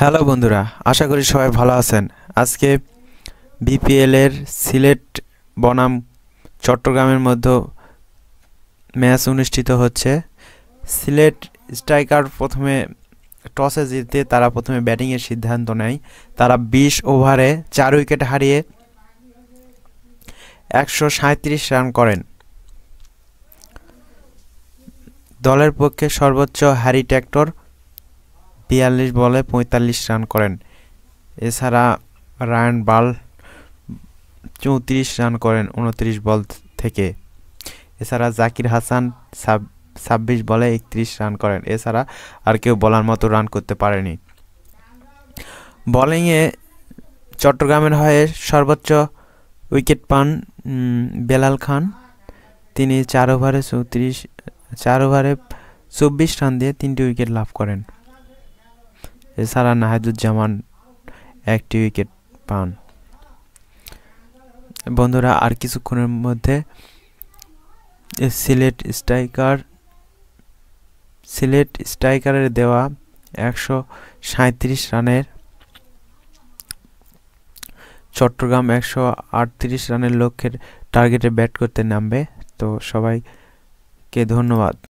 hello বন্ধুরা আশা করি সবাই ভালো আছেন আজকে বিপিএলের সিলেট বনাম চট্টগ্রামের মধ্যে ম্যাচ অনুষ্ঠিত হচ্ছে সিলেট স্ট্রাইকার প্রথমে টসে জিতে তারা প্রথমে ব্যাটিংয়ের সিদ্ধান্ত নেয় তারা ২০ ওভারে চার উইকেট হারিয়ে একশো রান করেন দলের পক্ষে সর্বোচ্চ হ্যারি ট্যাক্টর বিয়াল্লিশ বলে পঁয়তাল্লিশ রান করেন এছাড়া রায়ান বাল চৌত্রিশ রান করেন উনত্রিশ বল থেকে এছাড়া জাকির হাসান ছাব্বিশ বলে একত্রিশ রান করেন এছাড়া আর কেউ বলার মতো রান করতে পারেনি বলিংয়ে চট্টগ্রামের হয়ে সর্বোচ্চ উইকেট পান বেলাল খান তিনি চার ওভারে চৌত্রিশ চার ওভারে চব্বিশ রান দিয়ে তিনটি উইকেট লাভ করেন এছাড়া নাহিদুজ্জামান একটি উইকেট পান বন্ধুরা আর কিছুক্ষণের মধ্যে সিলেট স্ট্রাইকার সিলেট স্ট্রাইকারের দেওয়া একশো সাঁত্রিশ রানের চট্টগ্রাম একশো আটত্রিশ রানের লক্ষ্যের টার্গেটে ব্যাট করতে নামবে তো সবাইকে ধন্যবাদ